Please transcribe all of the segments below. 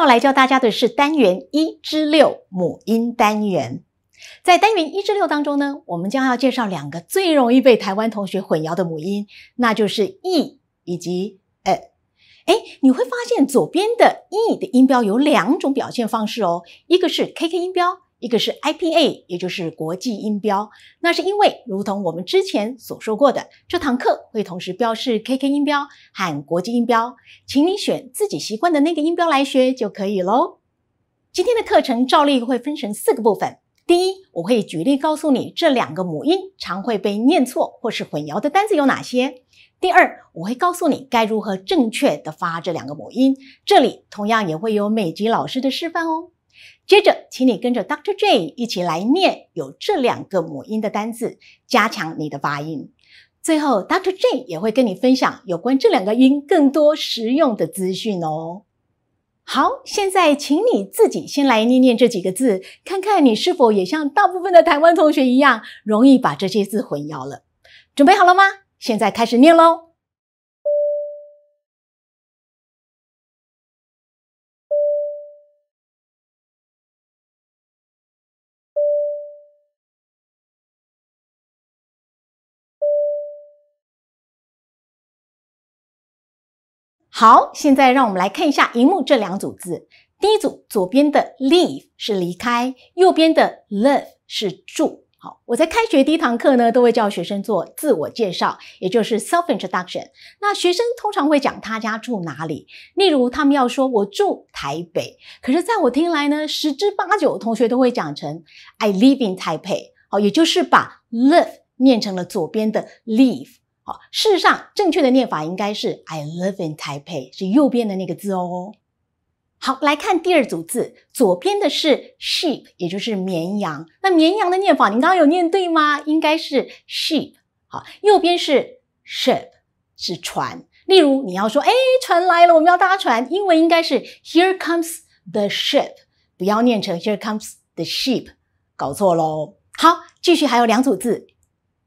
要来教大家的是单元一至六母音单元，在单元一至六当中呢，我们将要介绍两个最容易被台湾同学混淆的母音，那就是 e 以及 e。哎，你会发现左边的 e 的音标有两种表现方式哦，一个是 kk 音标。一个是 IPA，也就是国际音标。那是因为，如同我们之前所说过的，这堂课会同时标示 KK 音标和国际音标，请你选自己习惯的那个音标来学就可以喽。今天的课程照例会分成四个部分。第一，我会举例告诉你这两个母音常会被念错或是混淆的单词有哪些。第二，我会告诉你该如何正确的发这两个母音，这里同样也会有美吉老师的示范哦。接着，请你跟着 Dr. J 一起来念有这两个母音的单字，加强你的发音。最后，Dr. J 也会跟你分享有关这两个音更多实用的资讯哦。好，现在请你自己先来念念这几个字，看看你是否也像大部分的台湾同学一样，容易把这些字混淆了。准备好了吗？现在开始念喽。好，现在让我们来看一下荧幕这两组字。第一组，左边的 leave 是离开，右边的 l o v e 是住。好，我在开学第一堂课呢，都会叫学生做自我介绍，也就是 self introduction。那学生通常会讲他家住哪里，例如他们要说我住台北，可是在我听来呢，十之八九同学都会讲成 I live in Taipei。好，也就是把 live 念成了左边的 leave。事实上，正确的念法应该是 I live in Taipei，是右边的那个字哦。好，来看第二组字，左边的是 sheep，也就是绵羊。那绵羊的念法，你刚刚有念对吗？应该是 sheep。好，右边是 ship，是船。例如，你要说，哎，船来了，我们要搭船，英文应该是 Here comes the ship，不要念成 Here comes the sheep，搞错喽。好，继续还有两组字，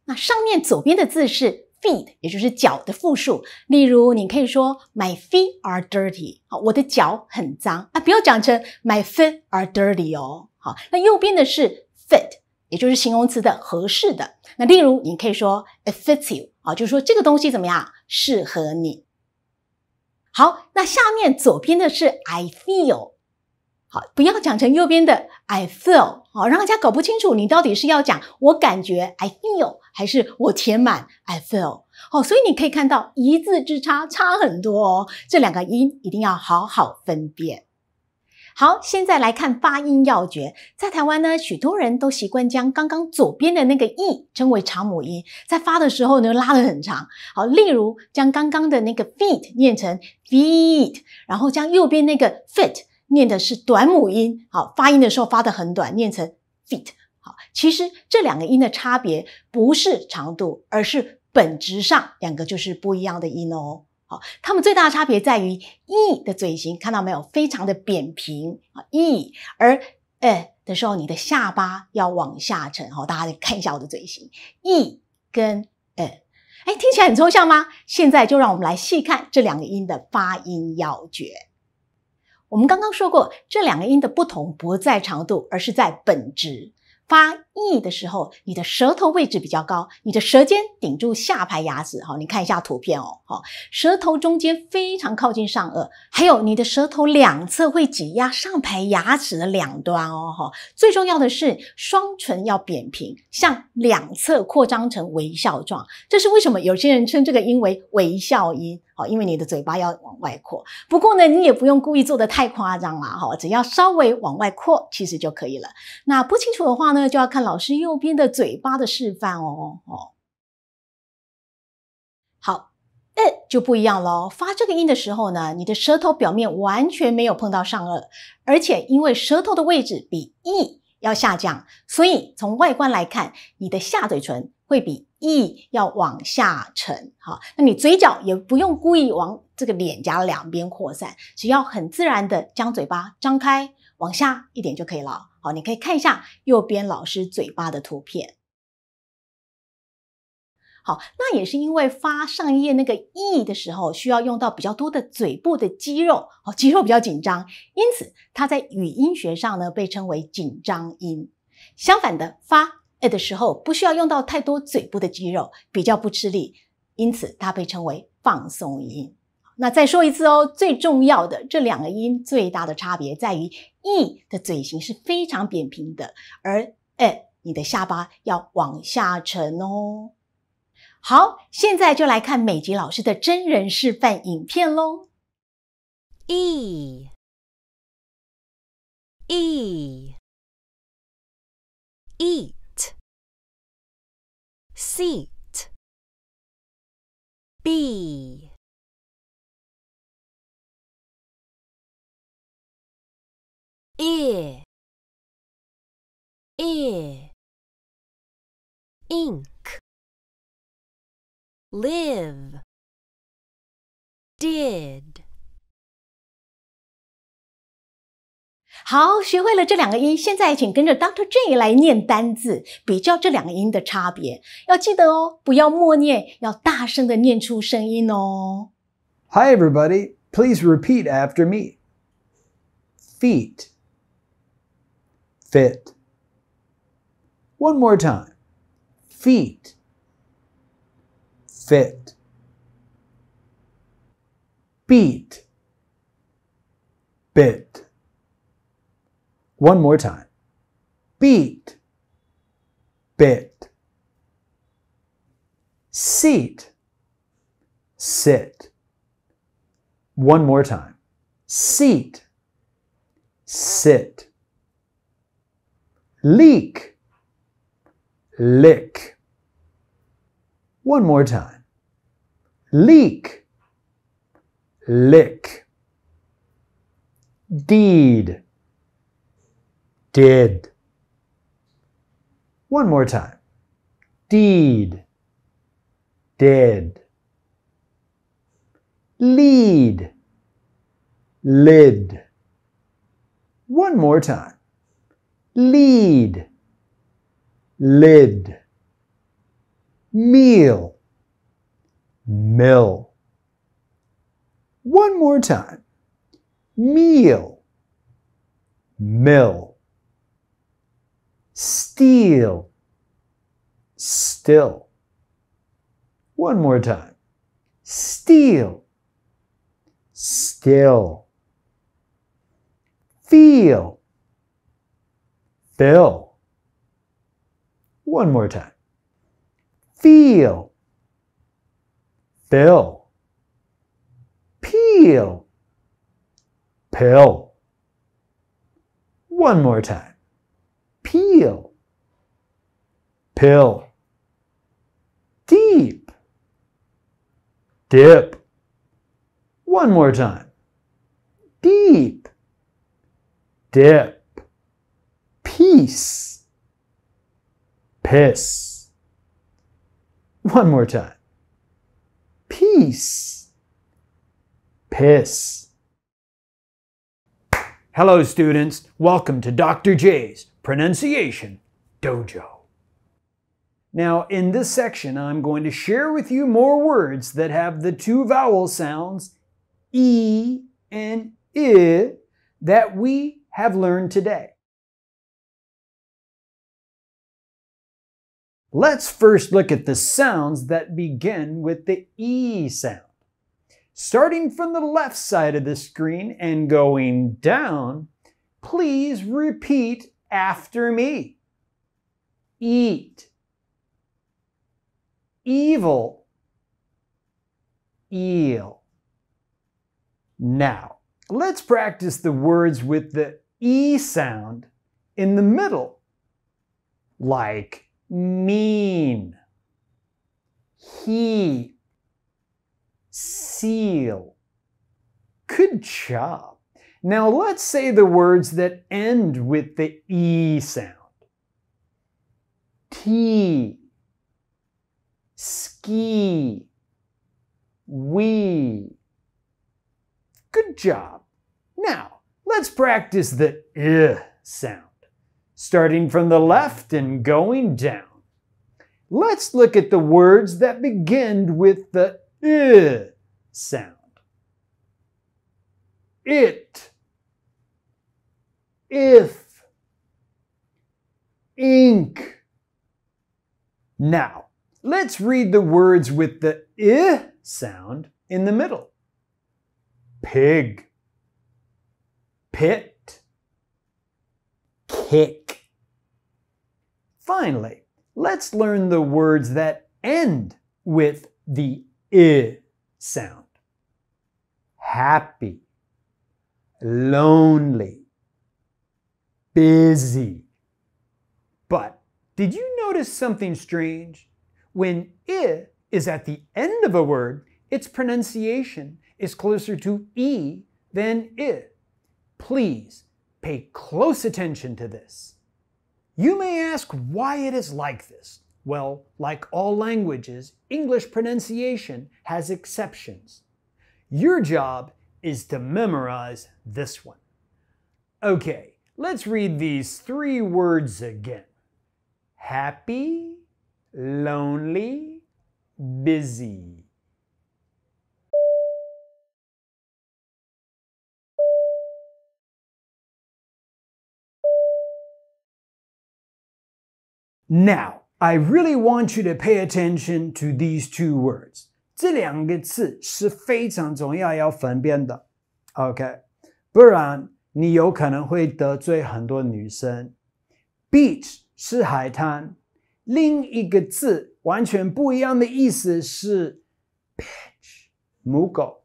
那上面左边的字是。Feet 也就是脚的复数，例如你可以说 My feet are dirty 好，我的脚很脏啊，不要讲成 My feet are dirty 哦。好，那右边的是 Fit，也就是形容词的合适的。那例如你可以说 It fits you 啊，就是说这个东西怎么样适合你。好，那下面左边的是 I feel。好，不要讲成右边的 I feel 好，让人家搞不清楚你到底是要讲我感觉 I feel 还是我填满 I f e e l 好，所以你可以看到一字之差差很多哦，这两个音一定要好好分辨。好，现在来看发音要诀，在台湾呢，许多人都习惯将刚刚左边的那个 e 称为长母音，在发的时候呢拉得很长。好，例如将刚刚的那个 feet 念成 feet，然后将右边那个 fit。念的是短母音，好，发音的时候发得很短，念成 feet 好。其实这两个音的差别不是长度，而是本质上两个就是不一样的音哦。好，它们最大的差别在于 e 的嘴型，看到没有？非常的扁平啊 e，而 e 的时候，你的下巴要往下沉。好，大家看一下我的嘴型，e 跟 e，哎，听起来很抽象吗？现在就让我们来细看这两个音的发音要诀。我们刚刚说过，这两个音的不同不在长度，而是在本质。发 e 的时候，你的舌头位置比较高，你的舌尖顶住下排牙齿。好，你看一下图片哦。好，舌头中间非常靠近上颚，还有你的舌头两侧会挤压上排牙齿的两端哦。哈，最重要的是双唇要扁平，向两侧扩张成微笑状。这是为什么？有些人称这个音为微笑音。好，因为你的嘴巴要往外扩。不过呢，你也不用故意做的太夸张啦，哈，只要稍微往外扩，其实就可以了。那不清楚的话呢，就要看老师右边的嘴巴的示范哦，哦。好呃，就不一样喽。发这个音的时候呢，你的舌头表面完全没有碰到上颚，而且因为舌头的位置比 e 要下降，所以从外观来看，你的下嘴唇会比。e 要往下沉，好，那你嘴角也不用故意往这个脸颊两边扩散，只要很自然的将嘴巴张开往下一点就可以了。好，你可以看一下右边老师嘴巴的图片。好，那也是因为发上一页那个 e 的时候需要用到比较多的嘴部的肌肉，哦，肌肉比较紧张，因此它在语音学上呢被称为紧张音。相反的发。e 的时候不需要用到太多嘴部的肌肉，比较不吃力，因此它被称为放松音。那再说一次哦，最重要的这两个音最大的差别在于，e 的嘴型是非常扁平的，而 e 你的下巴要往下沉哦。好，现在就来看美吉老师的真人示范影片喽。e e e。seat B ear ear ink live did 好，学会了这两个音，现在请跟着 Doctor J 来念单字，比较这两个音的差别。要记得哦，不要默念，要大声的念出声音哦。Hi everybody, please repeat after me. Feet, fit. One more time. Feet, fit. Beat, bit. One more time. Beat, bit. Seat, sit. One more time. Seat, sit. Leak, lick. One more time. Leak, lick. Deed did. One more time. Deed, did. Lead, lid. One more time. Lead, lid. Meal, mill. One more time. Meal, mill steal, still. One more time. Steal, still. Feel, fill. One more time. Feel, fill. Peel, pill. One more time Deal. Pill. Deep. Dip. One more time. Deep. Dip. Peace. Piss. One more time. Peace. Piss. Hello, students. Welcome to Dr. J's Pronunciation Dojo. Now, in this section, I'm going to share with you more words that have the two vowel sounds E and I that we have learned today. Let's first look at the sounds that begin with the E sound. Starting from the left side of the screen and going down, please repeat after me. Eat. Evil. Eel. Now, let's practice the words with the E sound in the middle, like mean, he, seal. Good job. Now let's say the words that end with the E sound. T, ski, we. Good job. Now, let's practice the I sound, starting from the left and going down. Let's look at the words that begin with the I sound. It if ink. Now, let's read the words with the I sound in the middle. Pig, pit, kick. Finally, let's learn the words that end with the I sound. Happy, lonely, busy. But did you notice something strange? When I is at the end of a word, its pronunciation is closer to E than I. Please pay close attention to this. You may ask why it is like this. Well, like all languages, English pronunciation has exceptions. Your job is to memorize this one. Okay, Let's read these three words again happy, lonely, busy. Now, I really want you to pay attention to these two words. 这两个字是非常重要要分辨的，OK，不然你有可能会得罪很多女生。Beach 是海滩，另一个字完全不一样的意思是 bitch，母狗。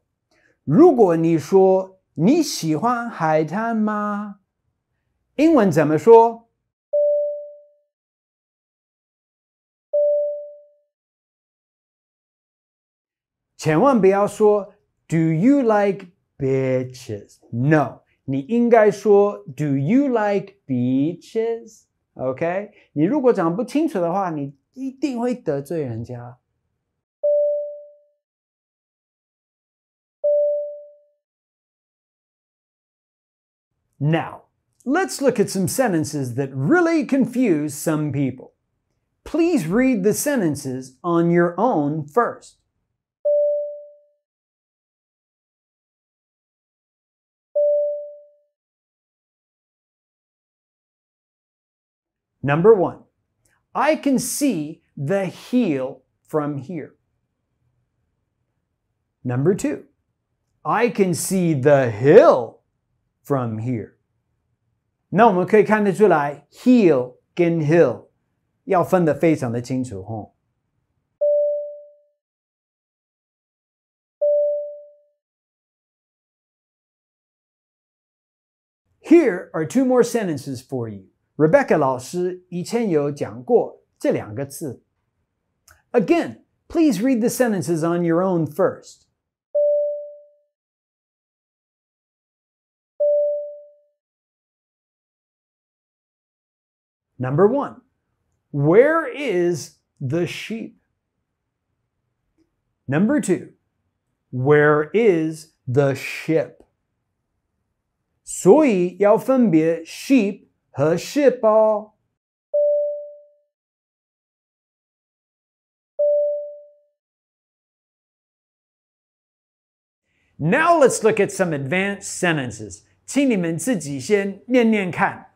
如果你说你喜欢海滩吗？英文怎么说？千万不要说 Do you like beaches? No。你应该说 Do you like beaches? Okay. Now, let let's look at some sentences that really confuse some people. Please read the sentences on your own first. Number one, I can see the heel from here. Number two, I can see the hill from here. 那我们可以看得出来，heel 跟 hill 要分得非常的清楚哦。Here are two more sentences for you. Rebecca 老师以前有讲过这两个字。Again, please read the sentences on your own first. Number one, where is the sheep? Number two, where is the ship? 所以要分别 sheep Oh. Now let let's look at some advanced sentences. 请你们自己先念念看。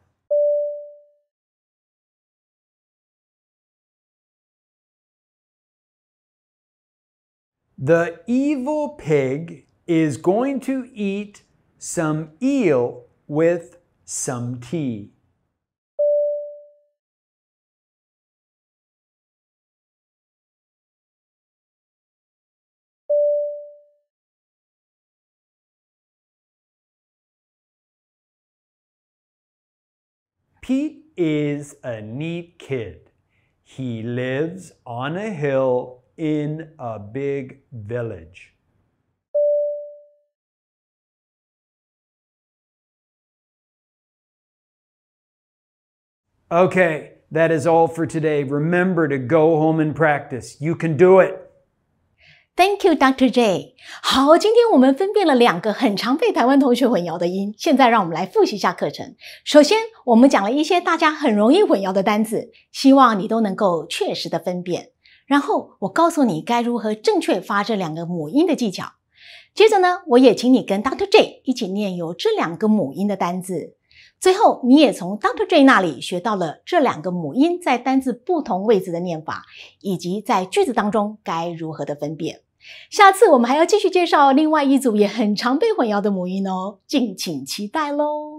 The evil pig is going to eat some eel with some tea. Pete is a neat kid. He lives on a hill in a big village. Okay, that is all for today. Remember to go home and practice. You can do it. Thank you, Doctor J。好，今天我们分辨了两个很常被台湾同学混淆的音。现在让我们来复习一下课程。首先，我们讲了一些大家很容易混淆的单字，希望你都能够确实的分辨。然后，我告诉你该如何正确发这两个母音的技巧。接着呢，我也请你跟 Doctor J 一起念有这两个母音的单字。最后，你也从 Doctor j a 那里学到了这两个母音在单字不同位置的念法，以及在句子当中该如何的分辨。下次我们还要继续介绍另外一组也很常被混淆的母音哦，敬请期待喽。